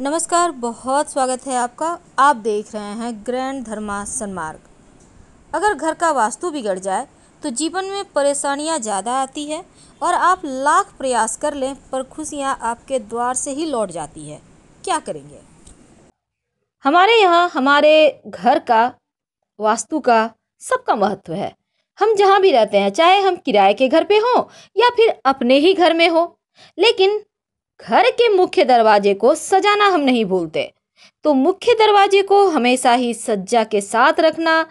नमस्कार बहुत स्वागत है आपका आप देख रहे हैं ग्रैंड धर्मा सन्मार्ग अगर घर का वास्तु बिगड़ जाए तो जीवन में परेशानियां ज़्यादा आती है और आप लाख प्रयास कर लें पर खुशियां आपके द्वार से ही लौट जाती है क्या करेंगे हमारे यहाँ हमारे घर का वास्तु का सबका महत्व है हम जहाँ भी रहते हैं चाहे हम किराए के घर पे हों या फिर अपने ही घर में हों लेकिन घर के मुख्य दरवाजे को सजाना हम नहीं भूलते तो मुख्य दरवाजे को हमेशा ही सज्जा के साथ रखना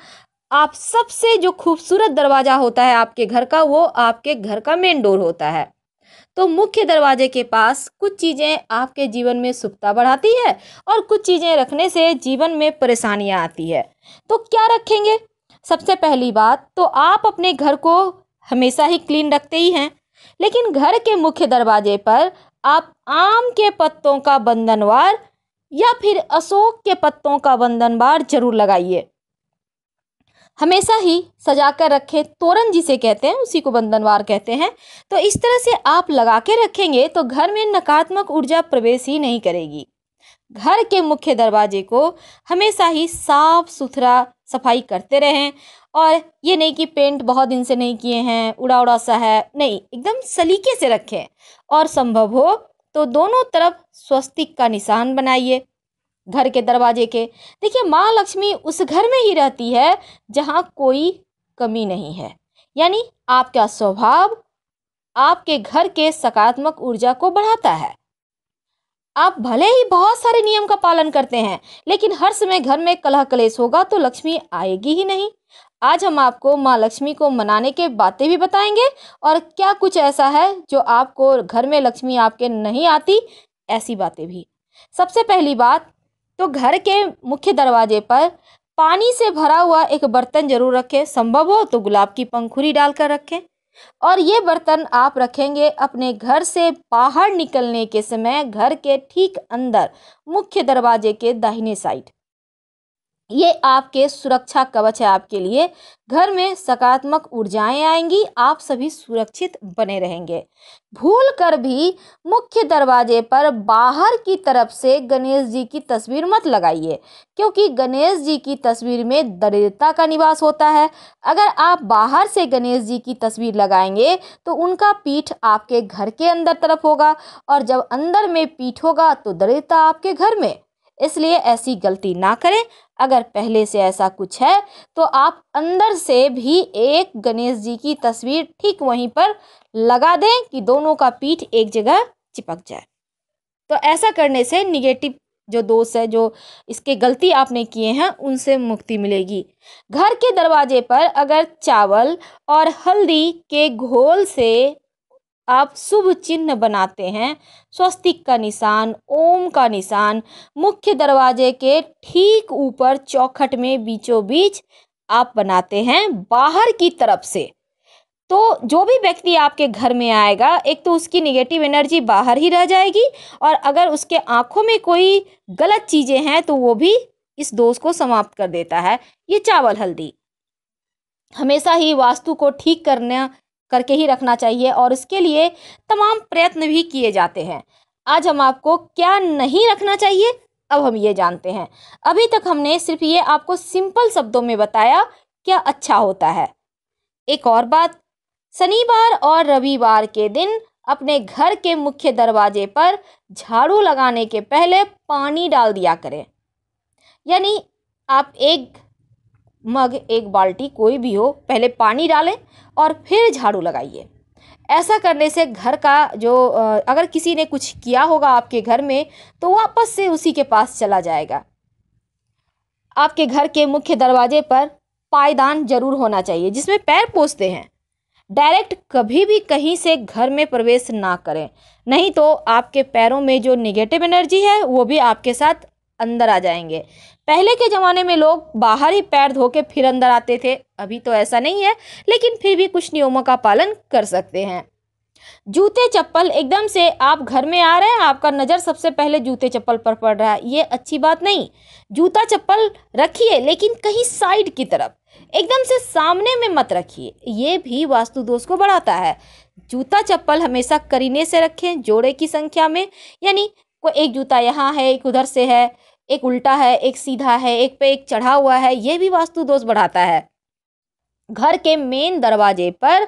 आप सबसे जो खूबसूरत दरवाज़ा होता है आपके घर का वो आपके घर का मेन डोर होता है तो मुख्य दरवाजे के पास कुछ चीज़ें आपके जीवन में सुखता बढ़ाती है और कुछ चीज़ें रखने से जीवन में परेशानियाँ आती है तो क्या रखेंगे सबसे पहली बात तो आप अपने घर को हमेशा ही क्लीन रखते ही हैं लेकिन घर के मुख्य दरवाजे पर आप आम के पत्तों का बंधनवार या फिर अशोक के पत्तों का बंधनवार जरूर लगाइए हमेशा ही सजा कर रखें तोरण जिसे कहते हैं उसी को बंधनवार कहते हैं तो इस तरह से आप लगा के रखेंगे तो घर में नकारात्मक ऊर्जा प्रवेश ही नहीं करेगी घर के मुख्य दरवाजे को हमेशा ही साफ सुथरा सफाई करते रहें और ये नहीं कि पेंट बहुत दिन से नहीं किए हैं उड़ा उड़ा सा है नहीं एकदम सलीके से रखें और संभव हो तो दोनों तरफ स्वस्तिक का निशान बनाइए घर के दरवाजे के देखिए माँ लक्ष्मी उस घर में ही रहती है जहाँ कोई कमी नहीं है यानी आपका स्वभाव आपके घर के सकारात्मक ऊर्जा को बढ़ाता है आप भले ही बहुत सारे नियम का पालन करते हैं लेकिन हर समय घर में कलह कलेश होगा तो लक्ष्मी आएगी ही नहीं आज हम आपको माँ लक्ष्मी को मनाने के बातें भी बताएंगे और क्या कुछ ऐसा है जो आपको घर में लक्ष्मी आपके नहीं आती ऐसी बातें भी सबसे पहली बात तो घर के मुख्य दरवाजे पर पानी से भरा हुआ एक बर्तन जरूर रखें संभव हो तो गुलाब की पंखुरी डालकर रखें और ये बर्तन आप रखेंगे अपने घर से बाहर निकलने के समय घर के ठीक अंदर मुख्य दरवाजे के दाहिने साइड ये आपके सुरक्षा कवच है आपके लिए घर में सकारात्मक ऊर्जाएं आएंगी आप सभी सुरक्षित बने रहेंगे भूल कर भी मुख्य दरवाजे पर बाहर की तरफ से गणेश जी की तस्वीर मत लगाइए क्योंकि गणेश जी की तस्वीर में दरिद्रता का निवास होता है अगर आप बाहर से गणेश जी की तस्वीर लगाएंगे तो उनका पीठ आपके घर के अंदर तरफ होगा और जब अंदर में पीठ होगा तो दरिद्रता आपके घर में इसलिए ऐसी गलती ना करें अगर पहले से ऐसा कुछ है तो आप अंदर से भी एक गणेश जी की तस्वीर ठीक वहीं पर लगा दें कि दोनों का पीठ एक जगह चिपक जाए तो ऐसा करने से निगेटिव जो दोष है जो इसके गलती आपने किए हैं उनसे मुक्ति मिलेगी घर के दरवाजे पर अगर चावल और हल्दी के घोल से आप शुभ चिन्ह बनाते हैं स्वस्तिक का निशान ओम का निशान मुख्य दरवाजे के ठीक ऊपर चौखट में बीचों बीच आप बनाते हैं बाहर की तरफ से तो जो भी व्यक्ति आपके घर में आएगा एक तो उसकी निगेटिव एनर्जी बाहर ही रह जाएगी और अगर उसके आंखों में कोई गलत चीज़ें हैं तो वो भी इस दोष को समाप्त कर देता है ये चावल हल्दी हमेशा ही वास्तु को ठीक करना करके ही रखना चाहिए और इसके लिए तमाम प्रयत्न भी किए जाते हैं आज हम आपको क्या नहीं रखना चाहिए अब हम ये जानते हैं अभी तक हमने सिर्फ ये आपको सिंपल शब्दों में बताया क्या अच्छा होता है एक और बात शनिवार और रविवार के दिन अपने घर के मुख्य दरवाजे पर झाड़ू लगाने के पहले पानी डाल दिया करें यानी आप एक मग एक बाल्टी कोई भी हो पहले पानी डालें और फिर झाड़ू लगाइए ऐसा करने से घर का जो अगर किसी ने कुछ किया होगा आपके घर में तो वापस से उसी के पास चला जाएगा आपके घर के मुख्य दरवाजे पर पायदान जरूर होना चाहिए जिसमें पैर पोसते हैं डायरेक्ट कभी भी कहीं से घर में प्रवेश ना करें नहीं तो आपके पैरों में जो निगेटिव एनर्जी है वो भी आपके साथ अंदर आ जाएंगे पहले के ज़माने में लोग बाहर ही पैर धो के फिर अंदर आते थे अभी तो ऐसा नहीं है लेकिन फिर भी कुछ नियमों का पालन कर सकते हैं जूते चप्पल एकदम से आप घर में आ रहे हैं आपका नज़र सबसे पहले जूते चप्पल पर पड़ रहा है ये अच्छी बात नहीं जूता चप्पल रखिए लेकिन कहीं साइड की तरफ एकदम से सामने में मत रखिए ये भी वास्तु दोष को बढ़ाता है जूता चप्पल हमेशा करीने से रखें जोड़े की संख्या में यानी वो एक जूता यहाँ है एक उधर से है एक उल्टा है एक सीधा है एक पे एक चढ़ा हुआ है ये भी वास्तु दोष बढ़ाता है घर के मेन दरवाजे पर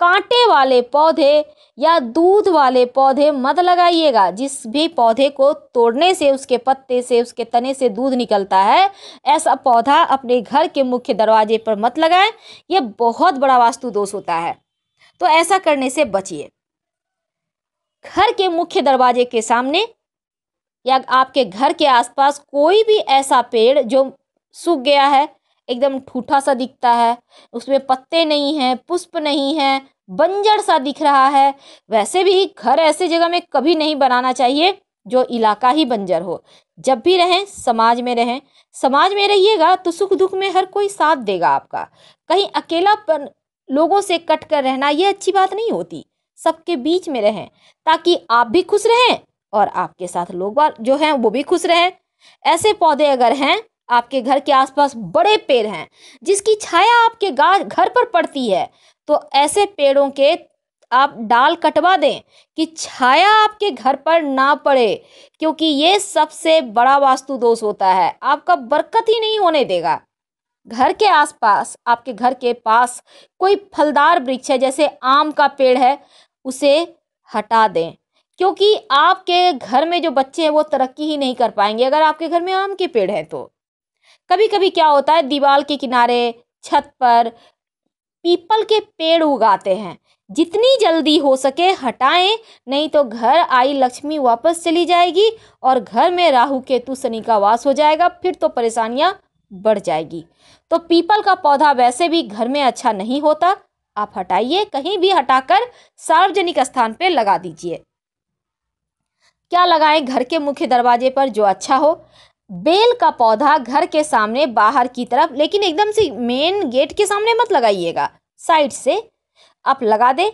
कांटे वाले पौधे या दूध वाले पौधे मत लगाइएगा जिस भी पौधे को तोड़ने से उसके पत्ते से उसके तने से दूध निकलता है ऐसा पौधा अपने घर के मुख्य दरवाजे पर मत लगाएं यह बहुत बड़ा वास्तु दोष होता है तो ऐसा करने से बचिए घर के मुख्य दरवाजे के सामने या आपके घर के आसपास कोई भी ऐसा पेड़ जो सूख गया है एकदम ठूठा सा दिखता है उसमें पत्ते नहीं हैं पुष्प नहीं हैं बंजर सा दिख रहा है वैसे भी घर ऐसे जगह में कभी नहीं बनाना चाहिए जो इलाका ही बंजर हो जब भी रहें समाज में रहें समाज में रहिएगा तो सुख दुख में हर कोई साथ देगा आपका कहीं पर लोगों से कट कर रहना ये अच्छी बात नहीं होती सबके बीच में रहें ताकि आप भी खुश रहें और आपके साथ लोग जो हैं वो भी खुश रहें ऐसे पौधे अगर हैं आपके घर के आसपास बड़े पेड़ हैं जिसकी छाया आपके घर पर पड़ती है तो ऐसे पेड़ों के आप डाल कटवा दें कि छाया आपके घर पर ना पड़े क्योंकि ये सबसे बड़ा वास्तु दोष होता है आपका बरकत ही नहीं होने देगा घर के आसपास आपके घर के पास कोई फलदार वृक्ष है जैसे आम का पेड़ है उसे हटा दें क्योंकि आपके घर में जो बच्चे हैं वो तरक्की ही नहीं कर पाएंगे अगर आपके घर में आम के पेड़ हैं तो कभी कभी क्या होता है दीवार के किनारे छत पर पीपल के पेड़ उगाते हैं जितनी जल्दी हो सके हटाएं नहीं तो घर आई लक्ष्मी वापस चली जाएगी और घर में राहु केतु शनि का वास हो जाएगा फिर तो परेशानियां बढ़ जाएगी तो पीपल का पौधा वैसे भी घर में अच्छा नहीं होता आप हटाइए कहीं भी हटाकर सार्वजनिक स्थान पर लगा दीजिए क्या लगाएं घर के मुख्य दरवाजे पर जो अच्छा हो बेल का पौधा घर के सामने बाहर की तरफ लेकिन एकदम से मेन गेट के सामने मत लगाइएगा साइड से आप लगा दें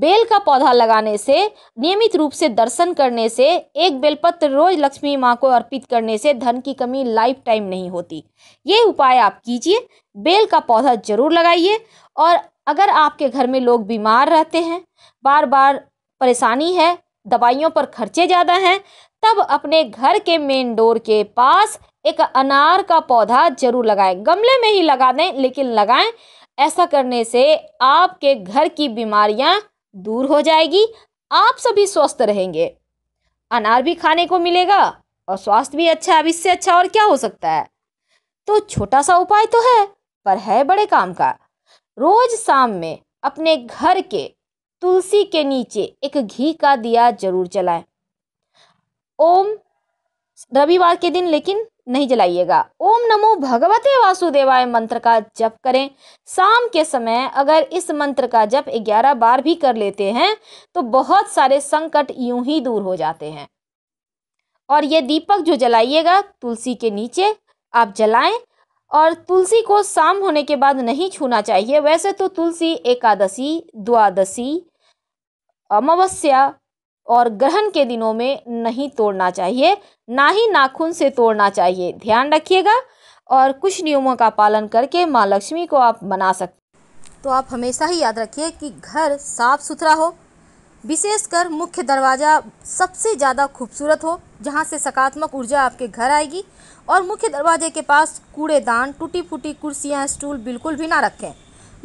बेल का पौधा लगाने से नियमित रूप से दर्शन करने से एक बेलपत्र रोज लक्ष्मी माँ को अर्पित करने से धन की कमी लाइफ टाइम नहीं होती ये उपाय आप कीजिए बेल का पौधा जरूर लगाइए और अगर आपके घर में लोग बीमार रहते हैं बार बार परेशानी है दवाइयों पर खर्चे ज़्यादा हैं तब अपने घर के मेन डोर के पास एक अनार का पौधा जरूर लगाएं गमले में ही लगा दें लेकिन लगाएं ऐसा करने से आपके घर की बीमारियां दूर हो जाएगी आप सभी स्वस्थ रहेंगे अनार भी खाने को मिलेगा और स्वास्थ्य भी अच्छा है अब इससे अच्छा और क्या हो सकता है तो छोटा सा उपाय तो है पर है बड़े काम का रोज शाम में अपने घर के तुलसी के नीचे एक घी का दिया जरूर जलाएं ओम रविवार के दिन लेकिन नहीं जलाइएगा ओम नमो भगवते वासुदेवाय मंत्र का जप करें शाम के समय अगर इस मंत्र का जप 11 बार भी कर लेते हैं तो बहुत सारे संकट यूं ही दूर हो जाते हैं और ये दीपक जो जलाइएगा तुलसी के नीचे आप जलाएं और तुलसी को शाम होने के बाद नहीं छूना चाहिए वैसे तो तुलसी एकादशी द्वादशी अमावस्या और ग्रहण के दिनों में नहीं तोड़ना चाहिए ना ही नाखून से तोड़ना चाहिए ध्यान रखिएगा और कुछ नियमों का पालन करके माँ लक्ष्मी को आप मना सकते तो आप हमेशा ही याद रखिए कि घर साफ सुथरा हो विशेषकर मुख्य दरवाज़ा सबसे ज़्यादा खूबसूरत हो जहाँ से सकारात्मक ऊर्जा आपके घर आएगी और मुख्य दरवाजे के पास कूड़ेदान टूटी फूटी कुर्सियाँ स्टूल बिल्कुल भी ना रखें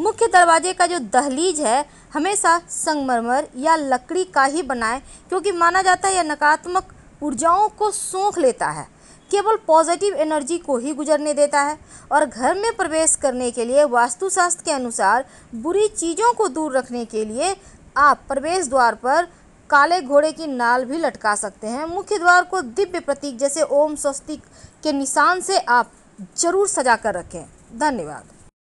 मुख्य दरवाजे का जो दहलीज है हमेशा संगमरमर या लकड़ी का ही बनाएं क्योंकि माना जाता है यह नकारात्मक ऊर्जाओं को सोख लेता है केवल पॉजिटिव एनर्जी को ही गुजरने देता है और घर में प्रवेश करने के लिए वास्तुशास्त्र के अनुसार बुरी चीज़ों को दूर रखने के लिए आप प्रवेश द्वार पर काले घोड़े की नाल भी लटका सकते हैं मुख्य द्वार को दिव्य प्रतीक जैसे ओम स्वस्तिक के निशान से आप जरूर सजा कर रखें धन्यवाद